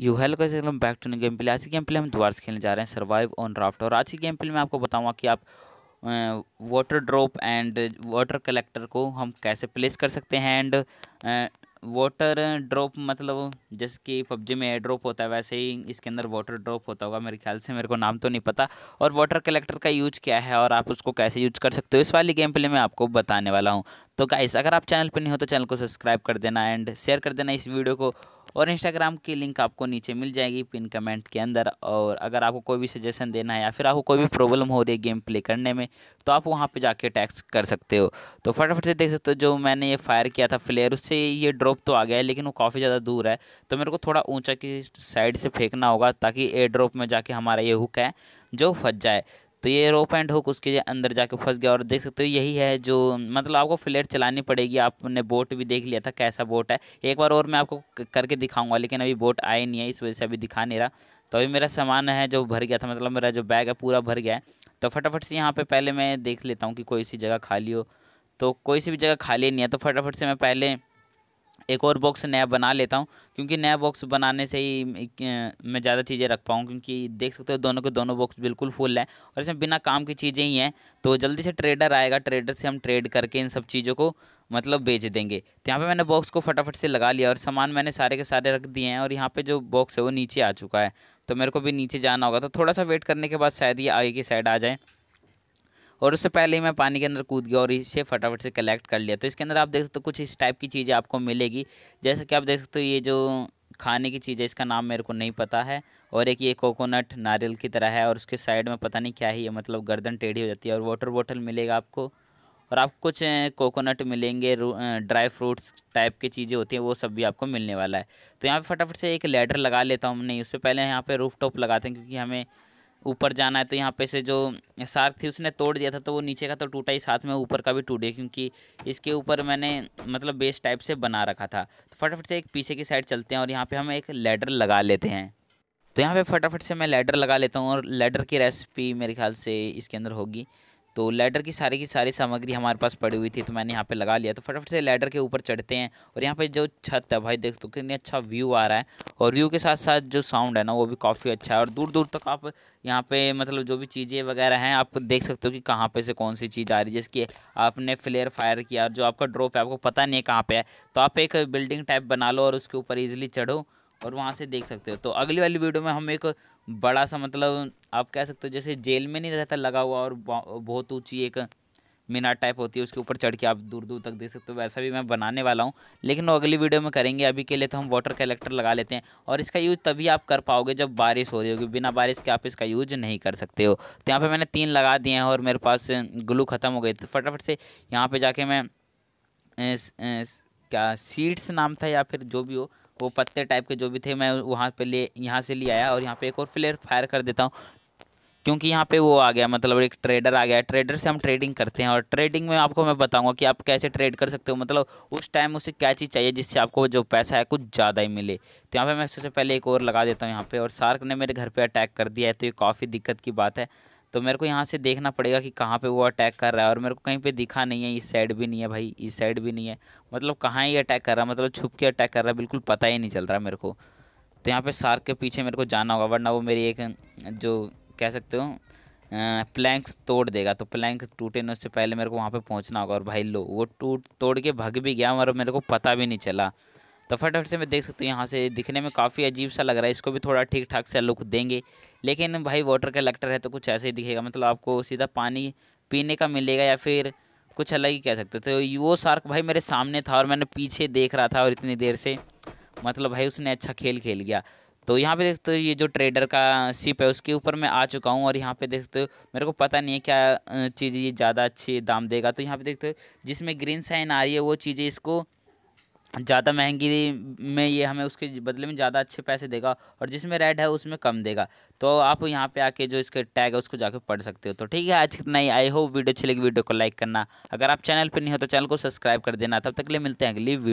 you hello कैसे welcome back to game play आज की गेम प्ले हम दोबारा से खेलने जा रहे हैं सर्वाइव ऑन राफ्ट और आज की गेम प्ले में आपको बताऊंगा कि आप water drop and water collector को हम कैसे प्लेस कर सकते हैं एंड वाटर ड्रॉप मतलब जैसे कि पबजी में एयर ड्रॉप होता है वैसे ही इसके अंदर वाटर ड्रॉप होता होगा मेरे ख्याल से मेरे को नाम तो नहीं पता और वाटर कलेक्टर का यूज क्या है और आप उसको कैसे यूज कर सकते हो इस वाली गेम प्ले में आपको बताने वाला हूँ तो गाइस अगर आप चैनल पर नहीं हो तो चैनल को सब्सक्राइब कर देना एंड शेयर कर देना इस वीडियो को और इंस्टाग्राम की लिंक आपको नीचे मिल जाएगी पिन कमेंट के अंदर और अगर आपको कोई भी सजेशन देना है या फिर आपको कोई भी प्रॉब्लम हो रही है गेम प्ले करने में तो आप वहाँ पर जाके टैक्स कर सकते हो तो फटाफट से देख सकते हो जो मैंने ये फायर किया था फ्लेयर उससे ये ड्रॉप तो आ गया है लेकिन वो काफ़ी ज़्यादा दूर है तो मेरे को थोड़ा ऊँचा की साइड से फेंकना होगा ताकि एयर ड्रॉप में जाके हमारा ये हुक है जो फंस जाए तो ये रोप एंड हुक उसके अंदर जाके फंस गया और देख सकते हो यही है जो मतलब आपको फ्लेट चलानी पड़ेगी आपने बोट भी देख लिया था कैसा बोट है एक बार और मैं आपको करके दिखाऊंगा लेकिन अभी बोट आए नहीं है इस वजह से अभी दिखा नहीं रहा तो अभी मेरा सामान है जो भर गया था मतलब मेरा जो बैग है पूरा भर गया है तो फटाफट से यहाँ पर पहले मैं देख लेता हूँ कि कोई सी जगह खाली हो तो कोई सी भी जगह खाली नहीं है तो फटाफट से मैं पहले एक और बॉक्स नया बना लेता हूँ क्योंकि नया बॉक्स बनाने से ही मैं ज़्यादा चीज़ें रख पाऊँ क्योंकि देख सकते हो दोनों के दोनों बॉक्स बिल्कुल फुल है और इसमें बिना काम की चीज़ें ही हैं तो जल्दी से ट्रेडर आएगा ट्रेडर से हम ट्रेड करके इन सब चीज़ों को मतलब बेच देंगे तो यहाँ पर मैंने बॉक्स को फटाफट से लगा लिया और सामान मैंने सारे के सारे रख दिए हैं और यहाँ पर जो बॉक्स है वो नीचे आ चुका है तो मेरे को भी नीचे जाना होगा तो थोड़ा सा वेट करने के बाद शायद ये आगे की साइड आ जाएँ और उससे पहले ही मैं पानी के अंदर कूद गया और इसे फटाफट से कलेक्ट कर लिया तो इसके अंदर आप देख सकते हो कुछ इस टाइप की चीज़ें आपको मिलेगी जैसे कि आप देख सकते हो ये जो खाने की चीज़ है इसका नाम मेरे को नहीं पता है और एक ये कोकोनट नारियल की तरह है और उसके साइड में पता नहीं क्या है ये मतलब गर्दन टेढ़ी हो जाती है और वाटर बॉटल मिलेगा आपको और आप कुछ कोकोनट मिलेंगे ड्राई फ्रूट्स टाइप की चीज़ें होती हैं वो सब भी आपको मिलने वाला है तो यहाँ पे फटाफट से एक लेडर लगा लेता हूँ नहीं उससे पहले यहाँ पे रूफ टॉप लगाते हैं क्योंकि हमें ऊपर जाना है तो यहाँ पे से जो सार्क थी उसने तोड़ दिया था तो वो नीचे का तो टूटा ही साथ में ऊपर का भी टूट गया क्योंकि इसके ऊपर मैंने मतलब बेस टाइप से बना रखा था तो फटाफट से एक पीछे की साइड चलते हैं और यहाँ पर हम एक लेडर लगा लेते हैं तो यहाँ पे फटाफट से मैं लेडर लगा लेता हूँ और लेडर की रेसिपी मेरे ख्याल से इसके अंदर होगी तो लैडर की सारी की सारी सामग्री हमारे पास पड़ी हुई थी तो मैंने यहाँ पे लगा लिया तो फटाफट से लैडर के ऊपर चढ़ते हैं और यहाँ पे जो छत है भाई देख तो कितनी अच्छा व्यू आ रहा है और व्यू के साथ साथ जो साउंड है ना वो भी काफ़ी अच्छा है और दूर दूर तक आप यहाँ पे मतलब जो भी चीज़ें वगैरह हैं आप देख सकते हो कि कहाँ पे से कौन सी चीज़ आ रही है जिसकी आपने फ्लेयर फायर किया और जो आपका ड्रॉप है आपको पता नहीं है कहाँ पर है तो आप एक बिल्डिंग टाइप बना लो और उसके ऊपर ईजिली चढ़ो और वहाँ से देख सकते हो तो अगली वाली वीडियो में हम एक बड़ा सा मतलब आप कह सकते हो जैसे जेल में नहीं रहता लगा हुआ और बहुत ऊंची एक मीनार टाइप होती है उसके ऊपर चढ़ के आप दूर दूर तक देख सकते हो वैसा भी मैं बनाने वाला हूँ लेकिन वो अगली वीडियो में करेंगे अभी के लिए तो हम वाटर कलेक्टर लगा लेते हैं और इसका यूज़ तभी आप कर पाओगे जब बारिश हो रही होगी बिना बारिश के आप इसका यूज नहीं कर सकते हो तो यहाँ पर मैंने तीन लगा दिए हैं और मेरे पास ग्लू ख़त्म हो गई तो फटाफट से यहाँ पर जाके मैं इस, इस, क्या सीड्स नाम था या फिर जो भी हो वो पत्ते टाइप के जो भी थे मैं वहाँ पे ले यहाँ से ले आया और यहाँ पे एक और फ्लेयर फायर कर देता हूँ क्योंकि यहाँ पे वो आ गया मतलब एक ट्रेडर आ गया ट्रेडर से हम ट्रेडिंग करते हैं और ट्रेडिंग में आपको मैं बताऊंगा कि आप कैसे ट्रेड कर सकते हो मतलब उस टाइम उसे क्या चीज़ चाहिए जिससे आपको जो पैसा है कुछ ज़्यादा ही मिले तो यहाँ पे मैं सबसे पहले एक और लगा देता हूँ यहाँ पे और सार्क ने मेरे घर पे अटैक कर दिया है तो ये काफ़ी दिक्कत की बात है तो मेरे को यहाँ से देखना पड़ेगा कि कहाँ पे वो अटैक कर रहा है और मेरे को कहीं पे दिखा नहीं है इस साइड भी नहीं है भाई इस साइड भी नहीं है मतलब कहाँ ही अटैक कर रहा है मतलब छुप के अटैक कर रहा है बिल्कुल पता ही नहीं चल रहा मेरे को तो यहाँ पर सार्क के पीछे मेरे को जाना होगा वरना वो मेरी एक जो कह सकते हो प्लैंक्स तोड़ देगा तो प्लैंक टूटे ना उससे पहले मेरे को वहाँ पर पहुँचना होगा और भाई लो वो टूट तोड़ के भाग भी गया और मेरे को पता भी नहीं चला तो फटाफट से मैं देख सकता हूँ यहाँ से दिखने में काफ़ी अजीब सा लग रहा है इसको भी थोड़ा ठीक ठाक सा लुक देंगे लेकिन भाई वाटर कलेक्टर है तो कुछ ऐसे ही दिखेगा मतलब आपको सीधा पानी पीने का मिलेगा या फिर कुछ अलग ही कह सकते तो वो शार्क भाई मेरे सामने था और मैंने पीछे देख रहा था और इतनी देर से मतलब भाई उसने अच्छा खेल खेल गया तो यहाँ पे देखते हो ये जो ट्रेडर का शिप है उसके ऊपर मैं आ चुका हूँ और यहाँ पे देखते हो मेरे को पता नहीं है क्या चीज़ ये ज़्यादा अच्छी दाम देगा तो यहाँ पे देखते हो जिसमें ग्रीन साइन आ रही है वो चीज़ें इसको ज़्यादा महंगी में ये हमें उसके बदले में ज़्यादा अच्छे पैसे देगा और जिसमें रेड है उसमें कम देगा तो आप यहाँ पे आके जो इसके टैग है उसको जाके पढ़ सकते हो तो ठीक है आज कितना ही आई होप वीडियो अच्छी लगी वीडियो को लाइक करना अगर आप चैनल पर नहीं हो तो चैनल को सब्सक्राइब कर देना तब तक के लिए मिलते हैं अगली